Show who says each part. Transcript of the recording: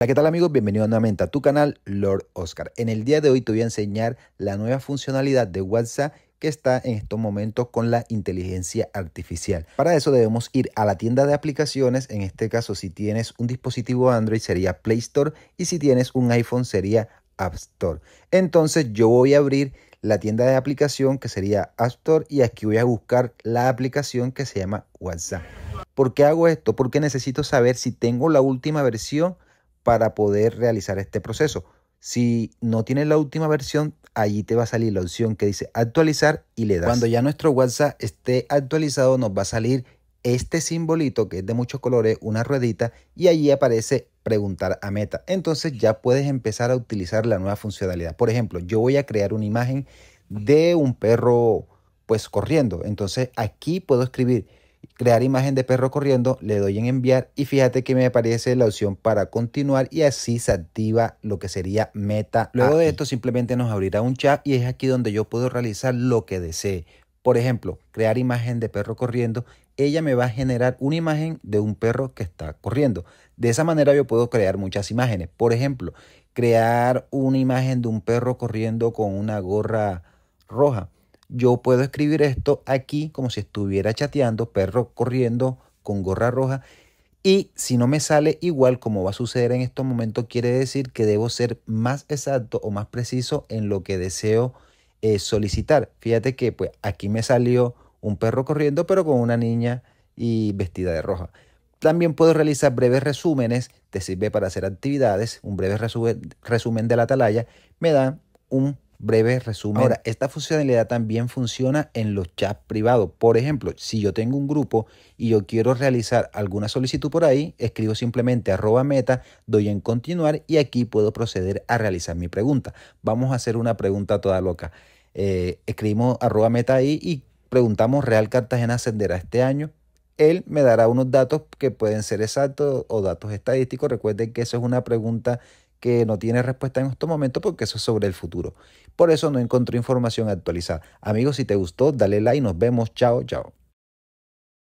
Speaker 1: Hola, ¿qué tal amigos? Bienvenidos nuevamente a tu canal Lord Oscar. En el día de hoy te voy a enseñar la nueva funcionalidad de WhatsApp que está en estos momentos con la inteligencia artificial. Para eso debemos ir a la tienda de aplicaciones, en este caso si tienes un dispositivo Android sería Play Store y si tienes un iPhone sería App Store. Entonces yo voy a abrir la tienda de aplicación que sería App Store y aquí voy a buscar la aplicación que se llama WhatsApp. ¿Por qué hago esto? Porque necesito saber si tengo la última versión para poder realizar este proceso. Si no tienes la última versión, allí te va a salir la opción que dice actualizar y le das. Cuando ya nuestro WhatsApp esté actualizado, nos va a salir este simbolito que es de muchos colores, una ruedita, y allí aparece preguntar a meta. Entonces ya puedes empezar a utilizar la nueva funcionalidad. Por ejemplo, yo voy a crear una imagen de un perro pues corriendo. Entonces aquí puedo escribir crear imagen de perro corriendo, le doy en enviar y fíjate que me aparece la opción para continuar y así se activa lo que sería meta. Luego de esto simplemente nos abrirá un chat y es aquí donde yo puedo realizar lo que desee. Por ejemplo, crear imagen de perro corriendo, ella me va a generar una imagen de un perro que está corriendo. De esa manera yo puedo crear muchas imágenes. Por ejemplo, crear una imagen de un perro corriendo con una gorra roja yo puedo escribir esto aquí como si estuviera chateando, perro corriendo con gorra roja. Y si no me sale igual como va a suceder en estos momentos, quiere decir que debo ser más exacto o más preciso en lo que deseo eh, solicitar. Fíjate que pues aquí me salió un perro corriendo, pero con una niña y vestida de roja. También puedo realizar breves resúmenes, te sirve para hacer actividades, un breve resumen, de la atalaya, me da un breve resumen. esta funcionalidad también funciona en los chats privados. Por ejemplo, si yo tengo un grupo y yo quiero realizar alguna solicitud por ahí, escribo simplemente arroba meta, doy en continuar y aquí puedo proceder a realizar mi pregunta. Vamos a hacer una pregunta toda loca. Eh, escribimos arroba meta ahí y preguntamos, ¿Real Cartagena ascenderá este año? él me dará unos datos que pueden ser exactos o datos estadísticos. Recuerden que eso es una pregunta que no tiene respuesta en estos momentos porque eso es sobre el futuro. Por eso no encontró información actualizada. Amigos, si te gustó, dale like, nos vemos, chao, chao.